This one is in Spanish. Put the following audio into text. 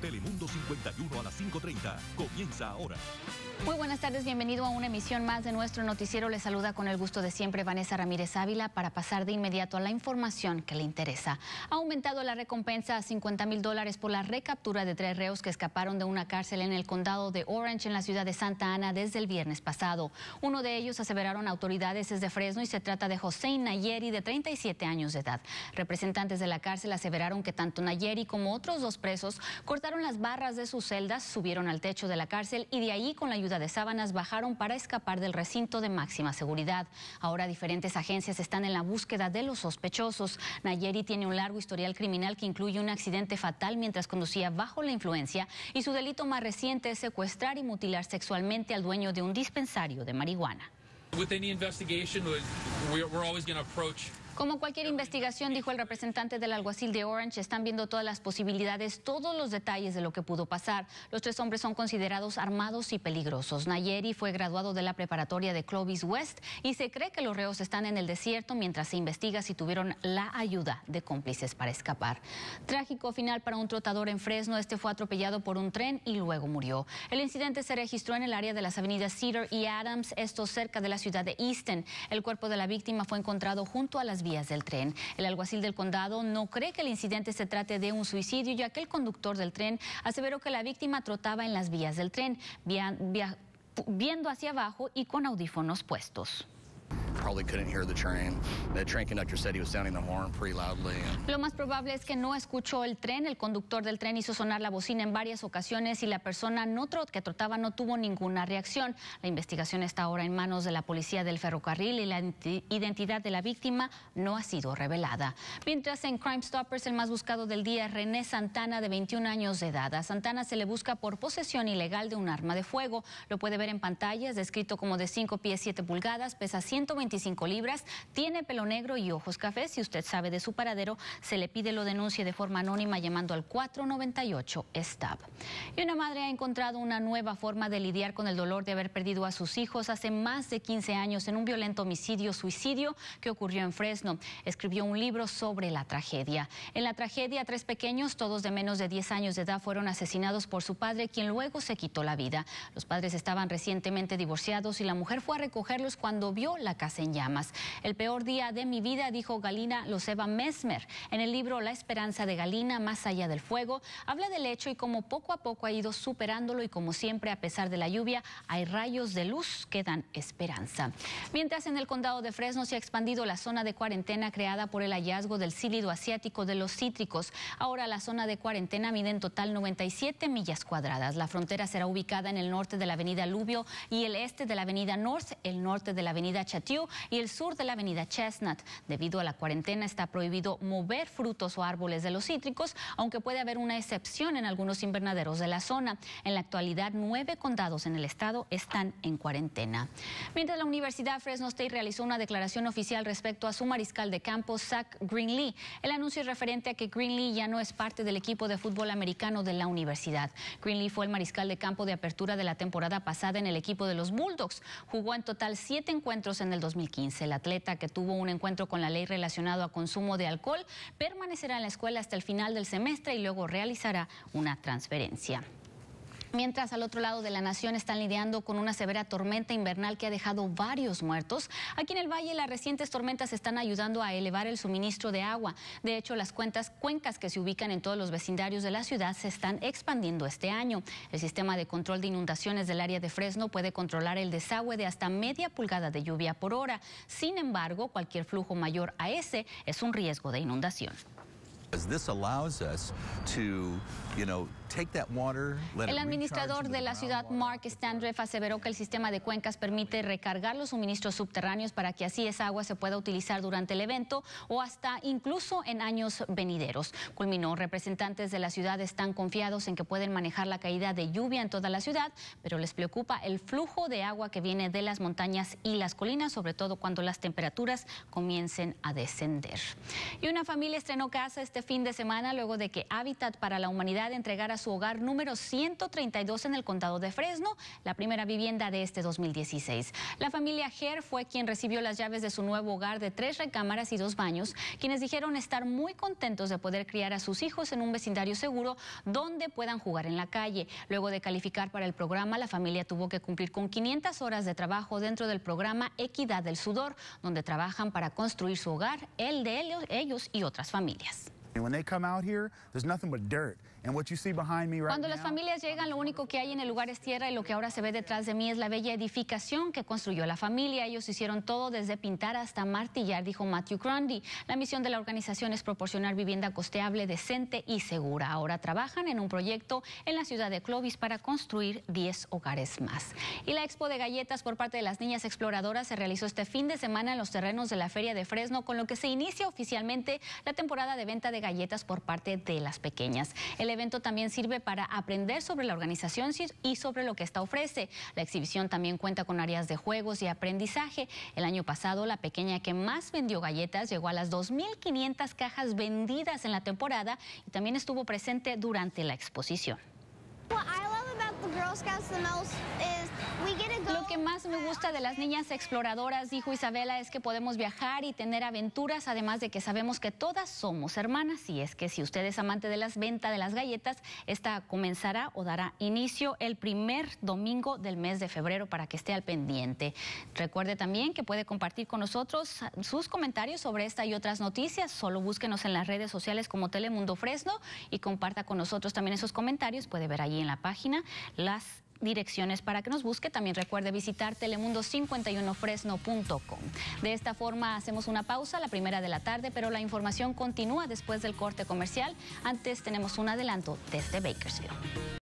Telemundo 51 a las 5.30. Comienza ahora. Muy buenas tardes, bienvenido a una emisión más de nuestro noticiero. Le saluda con el gusto de siempre Vanessa Ramírez Ávila para pasar de inmediato a la información que le interesa. Ha aumentado la recompensa a 50 mil dólares por la recaptura de tres reos que escaparon de una cárcel en el condado de Orange en la ciudad de Santa Ana desde el viernes pasado. Uno de ellos aseveraron autoridades es de Fresno y se trata de José Nayeri de 37 años de edad. Representantes de la cárcel aseveraron que tanto Nayeri como otros dos presos Cortaron las barras de sus celdas, subieron al techo de la cárcel y de ahí con la ayuda de sábanas bajaron para escapar del recinto de máxima seguridad. Ahora diferentes agencias están en la búsqueda de los sospechosos. Nayeri tiene un largo historial criminal que incluye un accidente fatal mientras conducía bajo la influencia y su delito más reciente es secuestrar y mutilar sexualmente al dueño de un dispensario de marihuana. Como cualquier investigación, dijo el representante del alguacil de Orange, están viendo todas las posibilidades, todos los detalles de lo que pudo pasar. Los tres hombres son considerados armados y peligrosos. Nayeri fue graduado de la preparatoria de Clovis West y se cree que los reos están en el desierto mientras se investiga si tuvieron la ayuda de cómplices para escapar. Trágico final para un trotador en Fresno. Este fue atropellado por un tren y luego murió. El incidente se registró en el área de las avenidas Cedar y Adams, esto cerca de la ciudad de Easton. El cuerpo de la víctima fue encontrado junto a las del tren. El alguacil del condado no cree que el incidente se trate de un suicidio, ya que el conductor del tren aseveró que la víctima trotaba en las vías del tren, viendo hacia abajo y con audífonos puestos couldn't hear the train. The train conductor said he was sounding the horn pretty loudly. Lo más probable es que no escuchó el tren. El conductor del tren hizo sonar la bocina en varias ocasiones y la persona no que trotaba no tuvo ninguna reacción. La investigación está ahora en manos de la policía del ferrocarril y la identidad de la víctima no ha sido revelada. Mientras en Crime Stoppers el más buscado del día es René Santana de 21 años de edad. A Santana se le busca por posesión ilegal de un arma de fuego. Lo puede ver en pantalla, es descrito como de 5 pies 7 pulgadas, pesa 125 libras, tiene pelo negro y ojos cafés. Si usted sabe de su paradero, se le pide lo denuncie de forma anónima llamando al 498-STAB. Y una madre ha encontrado una nueva forma de lidiar con el dolor de haber perdido a sus hijos hace más de 15 años en un violento homicidio-suicidio que ocurrió en Fresno. Escribió un libro sobre la tragedia. En la tragedia, tres pequeños, todos de menos de 10 años de edad, fueron asesinados por su padre, quien luego se quitó la vida. Los padres estaban recientemente divorciados y la mujer fue a recogerlos cuando vio la casa en Llamas. El peor día de mi vida, dijo Galina Loseva Mesmer. En el libro La esperanza de Galina, más allá del fuego, habla del hecho y cómo poco a poco ha ido superándolo y como siempre, a pesar de la lluvia, hay rayos de luz que dan esperanza. Mientras en el condado de Fresno se ha expandido la zona de cuarentena creada por el hallazgo del sílido asiático de los cítricos. Ahora la zona de cuarentena mide en total 97 millas cuadradas. La frontera será ubicada en el norte de la avenida Lubio y el este de la avenida North, el norte de la avenida Chatiú y el sur de la avenida Chestnut. Debido a la cuarentena está prohibido mover frutos o árboles de los cítricos, aunque puede haber una excepción en algunos invernaderos de la zona. En la actualidad, nueve condados en el estado están en cuarentena. Mientras la Universidad Fresno State realizó una declaración oficial respecto a su mariscal de campo, Zach Greenlee. El anuncio es referente a que Greenlee ya no es parte del equipo de fútbol americano de la universidad. Greenlee fue el mariscal de campo de apertura de la temporada pasada en el equipo de los Bulldogs. Jugó en total siete encuentros en el 2020. 2015. El atleta que tuvo un encuentro con la ley relacionado a consumo de alcohol permanecerá en la escuela hasta el final del semestre y luego realizará una transferencia. Mientras al otro lado de la nación están lidiando con una severa tormenta invernal que ha dejado varios muertos, aquí en el valle las recientes tormentas están ayudando a elevar el suministro de agua. De hecho, las cuentas, cuencas que se ubican en todos los vecindarios de la ciudad se están expandiendo este año. El sistema de control de inundaciones del área de Fresno puede controlar el desagüe de hasta media pulgada de lluvia por hora. Sin embargo, cualquier flujo mayor a ese es un riesgo de inundación. El administrador de la ciudad, Mark Standreff, aseveró que el sistema de cuencas permite recargar los suministros subterráneos para que así esa agua se pueda utilizar durante el evento o hasta incluso en años venideros. Culminó, representantes de la ciudad están confiados en que pueden manejar la caída de lluvia en toda la ciudad, pero les preocupa el flujo de agua que viene de las montañas y las colinas, sobre todo cuando las temperaturas comiencen a descender. Y una familia estrenó casa este fin de semana luego de que Habitat para la Humanidad entregara su hogar número 132 en el condado de Fresno, la primera vivienda de este 2016. La familia Ger fue quien recibió las llaves de su nuevo hogar de tres recámaras y dos baños, quienes dijeron estar muy contentos de poder criar a sus hijos en un vecindario seguro donde puedan jugar en la calle. Luego de calificar para el programa, la familia tuvo que cumplir con 500 horas de trabajo dentro del programa Equidad del Sudor, donde trabajan para construir su hogar, el de ellos, ellos y otras familias. And when they come out here, there's nothing but dirt. Cuando las familias llegan, lo único que hay en el lugar es tierra y lo que ahora se ve detrás de mí es la bella edificación que construyó la familia. Ellos hicieron todo desde pintar hasta martillar, dijo Matthew Grundy. La misión de la organización es proporcionar vivienda costeable, decente y segura. Ahora trabajan en un proyecto en la ciudad de Clovis para construir 10 hogares más. Y la expo de galletas por parte de las niñas exploradoras se realizó este fin de semana en los terrenos de la Feria de Fresno, con lo que se inicia oficialmente la temporada de venta de galletas por parte de las pequeñas. El evento también sirve para aprender sobre la organización y sobre lo que esta ofrece. La exhibición también cuenta con áreas de juegos y aprendizaje. El año pasado, la pequeña que más vendió galletas llegó a las 2.500 cajas vendidas en la temporada y también estuvo presente durante la exposición. Lo que más me gusta de las niñas exploradoras, dijo Isabela, es que podemos viajar y tener aventuras, además de que sabemos que todas somos hermanas. Y es que si usted es amante de las ventas de las galletas, esta comenzará o dará inicio el primer domingo del mes de febrero para que esté al pendiente. Recuerde también que puede compartir con nosotros sus comentarios sobre esta y otras noticias. Solo búsquenos en las redes sociales como Telemundo Fresno y comparta con nosotros también esos comentarios. Puede ver allí en la página las direcciones para que nos busque. También recuerde visitar telemundo51fresno.com. De esta forma hacemos una pausa, la primera de la tarde, pero la información continúa después del corte comercial. Antes tenemos un adelanto desde Bakersfield.